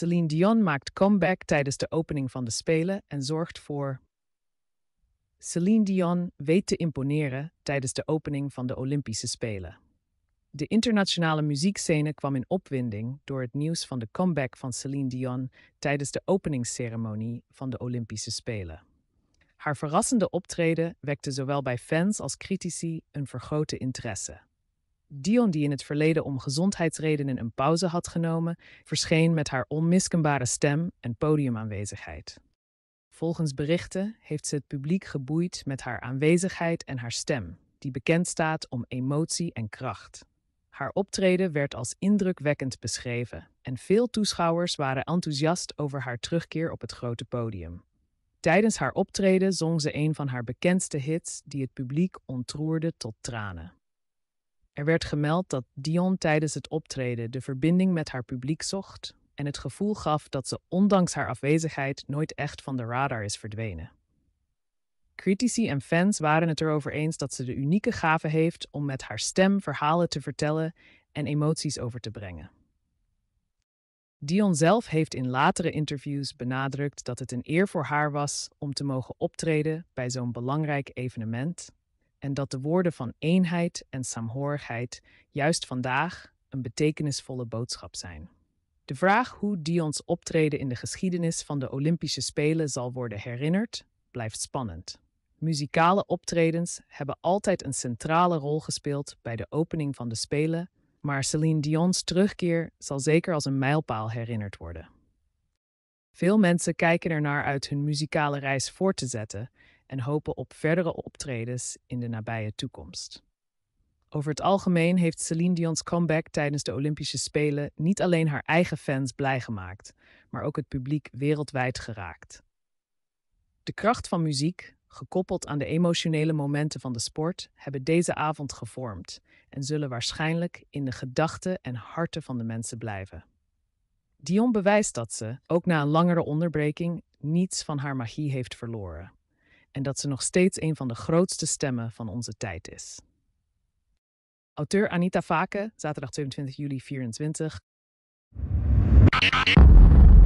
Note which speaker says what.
Speaker 1: Celine Dion maakt comeback tijdens de opening van de Spelen en zorgt voor. Celine Dion weet te imponeren tijdens de opening van de Olympische Spelen. De internationale muziekscene kwam in opwinding door het nieuws van de comeback van Celine Dion tijdens de openingsceremonie van de Olympische Spelen. Haar verrassende optreden wekte zowel bij fans als critici een vergrote interesse. Dion, die in het verleden om gezondheidsredenen een pauze had genomen, verscheen met haar onmiskenbare stem en podiumaanwezigheid. Volgens berichten heeft ze het publiek geboeid met haar aanwezigheid en haar stem, die bekend staat om emotie en kracht. Haar optreden werd als indrukwekkend beschreven en veel toeschouwers waren enthousiast over haar terugkeer op het grote podium. Tijdens haar optreden zong ze een van haar bekendste hits die het publiek ontroerde tot tranen. Er werd gemeld dat Dion tijdens het optreden de verbinding met haar publiek zocht en het gevoel gaf dat ze ondanks haar afwezigheid nooit echt van de radar is verdwenen. Critici en fans waren het erover eens dat ze de unieke gave heeft om met haar stem verhalen te vertellen en emoties over te brengen. Dion zelf heeft in latere interviews benadrukt dat het een eer voor haar was om te mogen optreden bij zo'n belangrijk evenement en dat de woorden van eenheid en saamhorigheid juist vandaag een betekenisvolle boodschap zijn. De vraag hoe Dions optreden in de geschiedenis van de Olympische Spelen zal worden herinnerd, blijft spannend. Muzikale optredens hebben altijd een centrale rol gespeeld bij de opening van de Spelen, maar Celine Dion's terugkeer zal zeker als een mijlpaal herinnerd worden. Veel mensen kijken ernaar uit hun muzikale reis voort te zetten en hopen op verdere optredens in de nabije toekomst. Over het algemeen heeft Celine Dion's comeback tijdens de Olympische Spelen niet alleen haar eigen fans blij gemaakt, maar ook het publiek wereldwijd geraakt. De kracht van muziek, gekoppeld aan de emotionele momenten van de sport, hebben deze avond gevormd en zullen waarschijnlijk in de gedachten en harten van de mensen blijven. Dion bewijst dat ze, ook na een langere onderbreking, niets van haar magie heeft verloren. En dat ze nog steeds een van de grootste stemmen van onze tijd is. Auteur Anita Vaken, zaterdag 22 juli 2024.